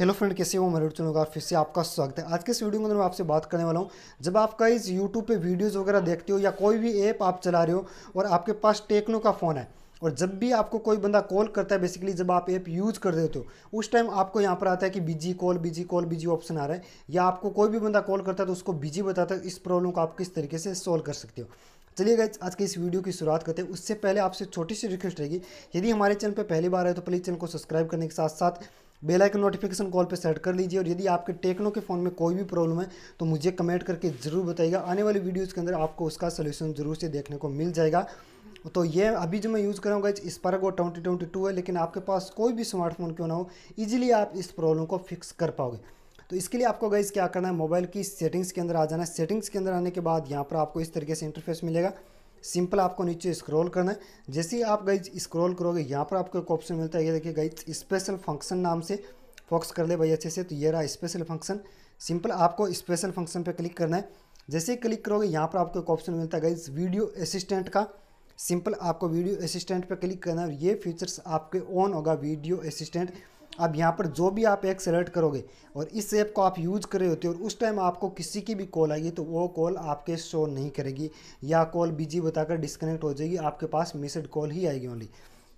hello friend कैसे हो मैं रुचन होगा फिर से आपका स्वागत है आज के इस वीडियो में मैं आपसे बात करने वाला हूँ जब आपका इस यूट्यूब पे वीडियोस वगैरह देखते हो या कोई भी ऐप आप चला रहे हो और आपके पास टेक्नो का फ़ोन है और जब भी आपको कोई बंदा कॉल करता है बेसिकली जब आप ऐप यूज़ कर देते हो उस टाइम आपको यहाँ पर आता है कि busy call busy call busy option आ रहा है या आपको कोई भी बंदा कॉल करता है तो उसको बिजी बताता है इस प्रॉब्लम को आप किस तरीके से सॉल्व कर सकते हो चलिए गए आज की इस वीडियो की शुरुआत करते हैं उससे पहले आपसे छोटी सी रिक्वेस्ट रहेगी यदि हमारे चैनल पर पहली बार है तो प्लीज़ चैनल को सब्सक्राइब करने के साथ साथ बेल आइकन नोटिफिकेशन कॉल पे सेट कर लीजिए और यदि आपके टेक्नो के फ़ोन में कोई भी प्रॉब्लम है तो मुझे कमेंट करके ज़रूर बताइएगा आने वाली वीडियोज़ के अंदर आपको उसका सोल्यूशन ज़रूर से देखने को मिल जाएगा तो ये अभी जो मैं यूज़ कर रहा हूँ गाइज ट्वेंटी ट्वेंटी टू है लेकिन आपके पास कोई भी स्मार्टफोन क्यों ना हो ईजिली आप इस प्रॉब्लम को फिक्स कर पाओगे तो इसके लिए आपको गाइज़ क्या करना है मोबाइल की सेटिंग्स के अंदर आ जाना है सेटिंग्स के अंदर आने के बाद यहाँ पर आपको इस तरीके से इंटरफेस मिलेगा सिंपल आपको नीचे स्क्रॉल करना है जैसे ही आप गाइज स्क्रॉल करोगे यहाँ पर आपको एक ऑप्शन मिलता है ये देखिए गाइज स्पेशल फंक्शन नाम से फोक्स कर ले भाई अच्छे से तो ये रहा स्पेशल फंक्शन सिंपल आपको स्पेशल फंक्शन पर क्लिक करना है जैसे ही क्लिक करोगे यहाँ पर आपको एक ऑप्शन मिलता है गाइज वीडियो असिस्टेंट का सिंपल आपको वीडियो असिस्टेंट पर क्लिक करना है ये फीचर्स आपके ऑन होगा वीडियो असिस्टेंट अब यहाँ पर जो भी आप ऐप सेलेक्ट करोगे और इस ऐप को आप यूज़ कर रहे होते हो और उस टाइम आपको किसी की भी कॉल आएगी तो वो कॉल आपके शो नहीं करेगी या कॉल बिजी बताकर डिस्कनेक्ट हो जाएगी आपके पास मिसड कॉल ही आएगी ओनली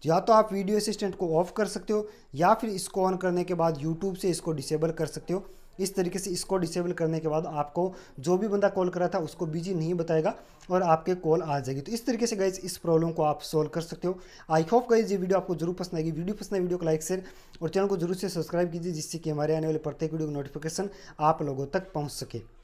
या तो आप वीडियो असिस्टेंट को ऑफ कर सकते हो या फिर इसको ऑन करने के बाद यूट्यूब से इसको डिसेबल कर सकते हो इस तरीके से इसको डिसेबल करने के बाद आपको जो भी बंदा कॉल करा था उसको बिजी नहीं बताएगा और आपके कॉल आ जाएगी तो इस तरीके से गाइज इस प्रॉब्लम को आप सोल्व कर सकते हो आई होप गाइज ये वीडियो आपको जरूर पसंद आएगी वीडियो पसंद है वीडियो को लाइक शेयर और चैनल को जरूर से सब्सक्राइब कीजिए जिससे कि हमारे आने वाले प्रत्येक वीडियो की नोटिफिकेशन आप लोगों तक पहुँच सके